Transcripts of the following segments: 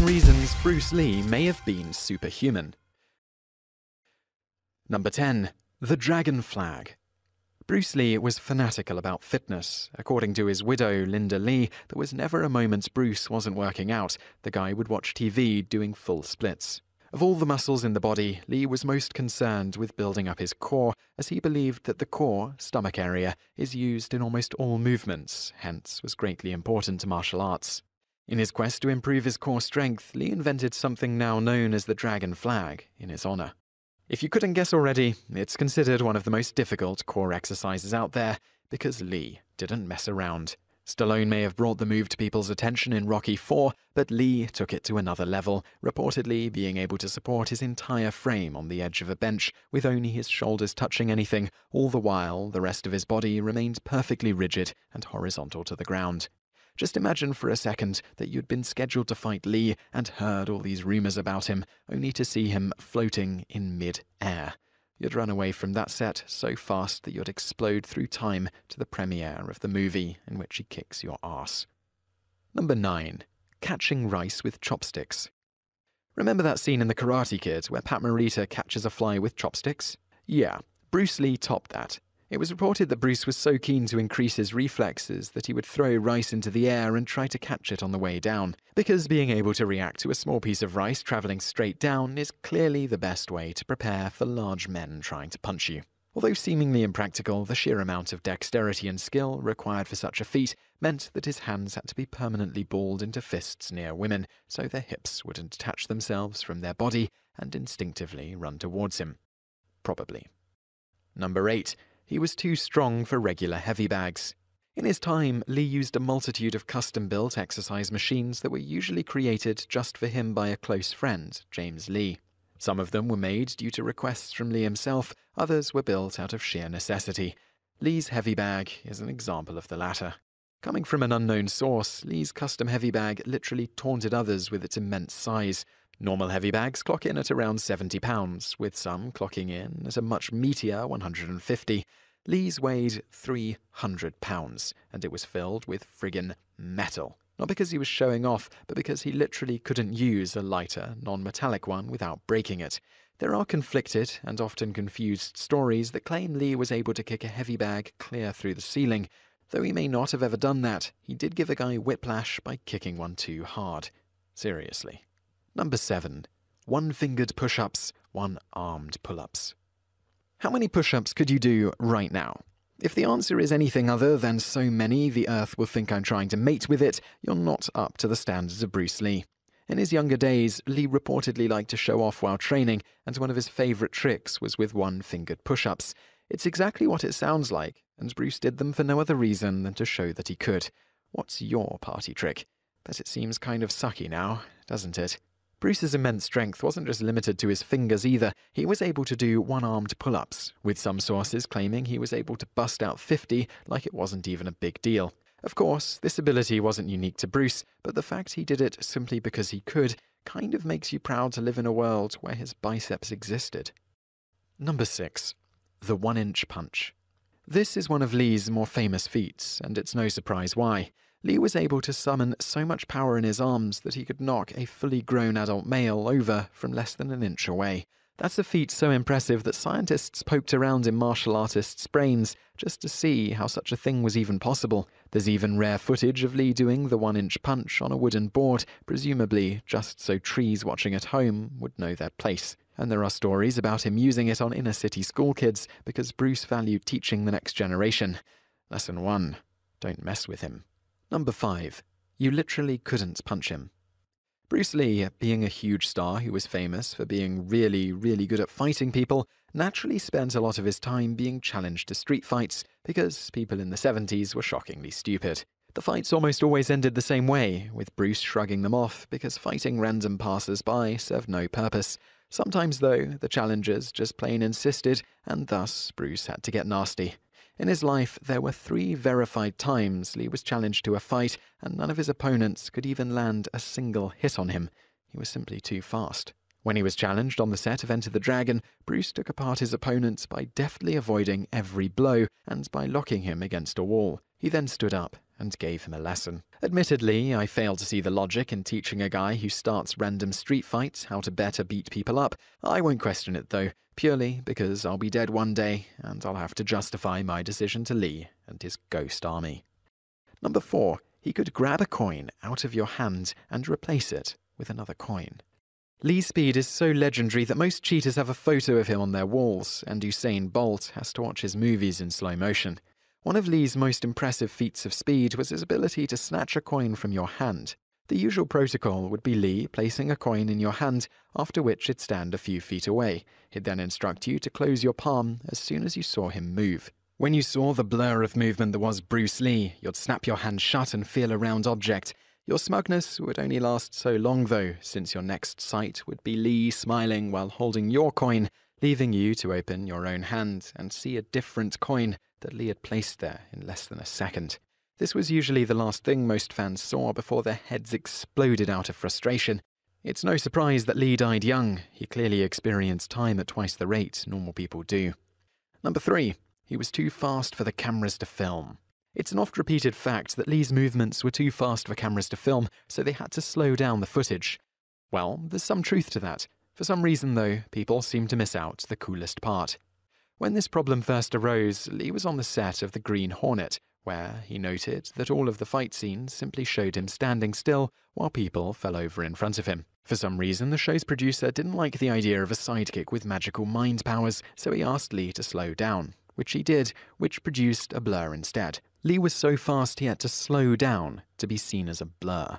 seven reasons Bruce Lee may have been superhuman. Number 10. The Dragon Flag. Bruce Lee was fanatical about fitness. According to his widow, Linda Lee, there was never a moment Bruce wasn't working out. The guy would watch TV doing full splits. Of all the muscles in the body, Lee was most concerned with building up his core, as he believed that the core, stomach area, is used in almost all movements, hence was greatly important to martial arts. In his quest to improve his core strength, Lee invented something now known as the Dragon Flag in his honor. If you couldn't guess already, it's considered one of the most difficult core exercises out there because Lee didn't mess around. Stallone may have brought the move to people's attention in Rocky IV, but Lee took it to another level, reportedly being able to support his entire frame on the edge of a bench with only his shoulders touching anything, all the while the rest of his body remained perfectly rigid and horizontal to the ground. Just imagine for a second that you'd been scheduled to fight Lee and heard all these rumors about him, only to see him floating in mid air. You'd run away from that set so fast that you'd explode through time to the premiere of the movie in which he kicks your ass. Number 9. Catching rice with chopsticks. Remember that scene in The Karate Kid where Pat Morita catches a fly with chopsticks? Yeah, Bruce Lee topped that. It was reported that Bruce was so keen to increase his reflexes that he would throw rice into the air and try to catch it on the way down, because being able to react to a small piece of rice travelling straight down is clearly the best way to prepare for large men trying to punch you. Although seemingly impractical, the sheer amount of dexterity and skill required for such a feat meant that his hands had to be permanently balled into fists near women, so their hips would not detach themselves from their body and instinctively run towards him. Probably. Number 8 he was too strong for regular heavy bags. In his time, Lee used a multitude of custom built exercise machines that were usually created just for him by a close friend, James Lee. Some of them were made due to requests from Lee himself, others were built out of sheer necessity. Lee's heavy bag is an example of the latter. Coming from an unknown source, Lee's custom heavy bag literally taunted others with its immense size, Normal heavy bags clock in at around £70, with some clocking in at a much meatier 150. Lee's weighed 300 pounds, and it was filled with friggin' metal. Not because he was showing off, but because he literally couldn't use a lighter, non metallic one without breaking it. There are conflicted and often confused stories that claim Lee was able to kick a heavy bag clear through the ceiling. Though he may not have ever done that, he did give a guy whiplash by kicking one too hard. Seriously. Number 7. One fingered push ups, one armed pull ups. How many push ups could you do right now? If the answer is anything other than so many, the Earth will think I'm trying to mate with it, you're not up to the standards of Bruce Lee. In his younger days, Lee reportedly liked to show off while training, and one of his favourite tricks was with one fingered push ups. It's exactly what it sounds like, and Bruce did them for no other reason than to show that he could. What's your party trick? But it seems kind of sucky now, doesn't it? Bruce's immense strength wasn't just limited to his fingers either. He was able to do one armed pull ups, with some sources claiming he was able to bust out 50 like it wasn't even a big deal. Of course, this ability wasn't unique to Bruce, but the fact he did it simply because he could kind of makes you proud to live in a world where his biceps existed. Number 6. The One Inch Punch. This is one of Lee's more famous feats, and it's no surprise why. Lee was able to summon so much power in his arms that he could knock a fully grown adult male over from less than an inch away. That's a feat so impressive that scientists poked around in martial artists' brains just to see how such a thing was even possible. There's even rare footage of Lee doing the one inch punch on a wooden board, presumably just so trees watching at home would know their place. And there are stories about him using it on inner city school kids because Bruce valued teaching the next generation. Lesson 1 Don't mess with him. Number 5. You literally couldn't punch him. Bruce Lee, being a huge star who was famous for being really, really good at fighting people, naturally spent a lot of his time being challenged to street fights because people in the 70s were shockingly stupid. The fights almost always ended the same way, with Bruce shrugging them off because fighting random passers by served no purpose. Sometimes, though, the challengers just plain insisted, and thus Bruce had to get nasty. In his life, there were three verified times Lee was challenged to a fight, and none of his opponents could even land a single hit on him. He was simply too fast. When he was challenged on the set of Enter the Dragon, Bruce took apart his opponent by deftly avoiding every blow and by locking him against a wall. He then stood up and gave him a lesson. Admittedly, I fail to see the logic in teaching a guy who starts random street fights how to better beat people up. I won't question it though, purely because I'll be dead one day and I'll have to justify my decision to Lee and his ghost army. Number 4. He could grab a coin out of your hand and replace it with another coin. Lee's speed is so legendary that most cheaters have a photo of him on their walls, and Usain Bolt has to watch his movies in slow motion. One of Lee's most impressive feats of speed was his ability to snatch a coin from your hand. The usual protocol would be Lee placing a coin in your hand, after which he'd stand a few feet away. He'd then instruct you to close your palm as soon as you saw him move. When you saw the blur of movement that was Bruce Lee, you'd snap your hand shut and feel a round object. Your smugness would only last so long, though, since your next sight would be Lee smiling while holding your coin leaving you to open your own hand and see a different coin that Lee had placed there in less than a second. This was usually the last thing most fans saw before their heads exploded out of frustration. It's no surprise that Lee died young. He clearly experienced time at twice the rate normal people do. Number three, he was too fast for the cameras to film. It's an oft repeated fact that Lee's movements were too fast for cameras to film, so they had to slow down the footage. Well, there's some truth to that. For some reason, though, people seem to miss out the coolest part. When this problem first arose, Lee was on the set of The Green Hornet, where he noted that all of the fight scenes simply showed him standing still while people fell over in front of him. For some reason, the show's producer didn't like the idea of a sidekick with magical mind powers, so he asked Lee to slow down, which he did, which produced a blur instead. Lee was so fast he had to slow down to be seen as a blur.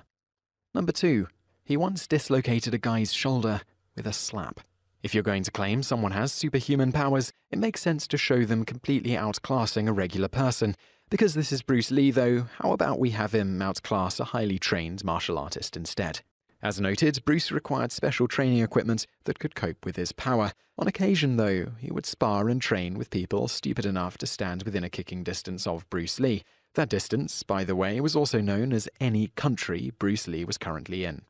Number two, he once dislocated a guy's shoulder with a slap. If you're going to claim someone has superhuman powers, it makes sense to show them completely outclassing a regular person. Because this is Bruce Lee, though, how about we have him outclass a highly trained martial artist instead? As noted, Bruce required special training equipment that could cope with his power. On occasion, though, he would spar and train with people stupid enough to stand within a kicking distance of Bruce Lee. That distance, by the way, was also known as any country Bruce Lee was currently in.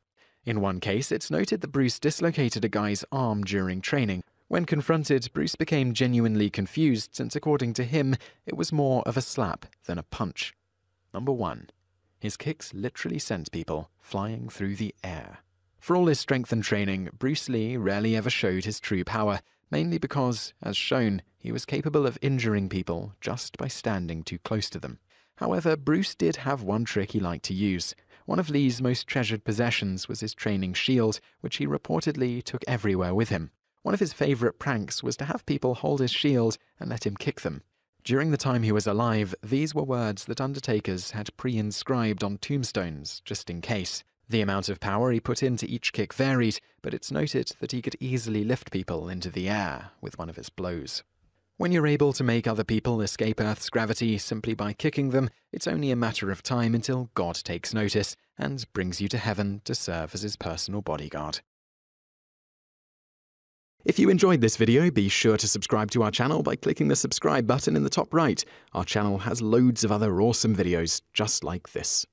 In one case, it's noted that Bruce dislocated a guy's arm during training. When confronted, Bruce became genuinely confused since, according to him, it was more of a slap than a punch. Number 1. His kicks literally sent people flying through the air. For all his strength and training, Bruce Lee rarely ever showed his true power, mainly because, as shown, he was capable of injuring people just by standing too close to them. However, Bruce did have one trick he liked to use. One of Lee's most treasured possessions was his training shield, which he reportedly took everywhere with him. One of his favorite pranks was to have people hold his shield and let him kick them. During the time he was alive, these were words that undertakers had pre inscribed on tombstones, just in case. The amount of power he put into each kick varied, but it's noted that he could easily lift people into the air with one of his blows. When you're able to make other people escape Earth's gravity simply by kicking them, it's only a matter of time until God takes notice and brings you to heaven to serve as his personal bodyguard. If you enjoyed this video, be sure to subscribe to our channel by clicking the subscribe button in the top right. Our channel has loads of other awesome videos just like this.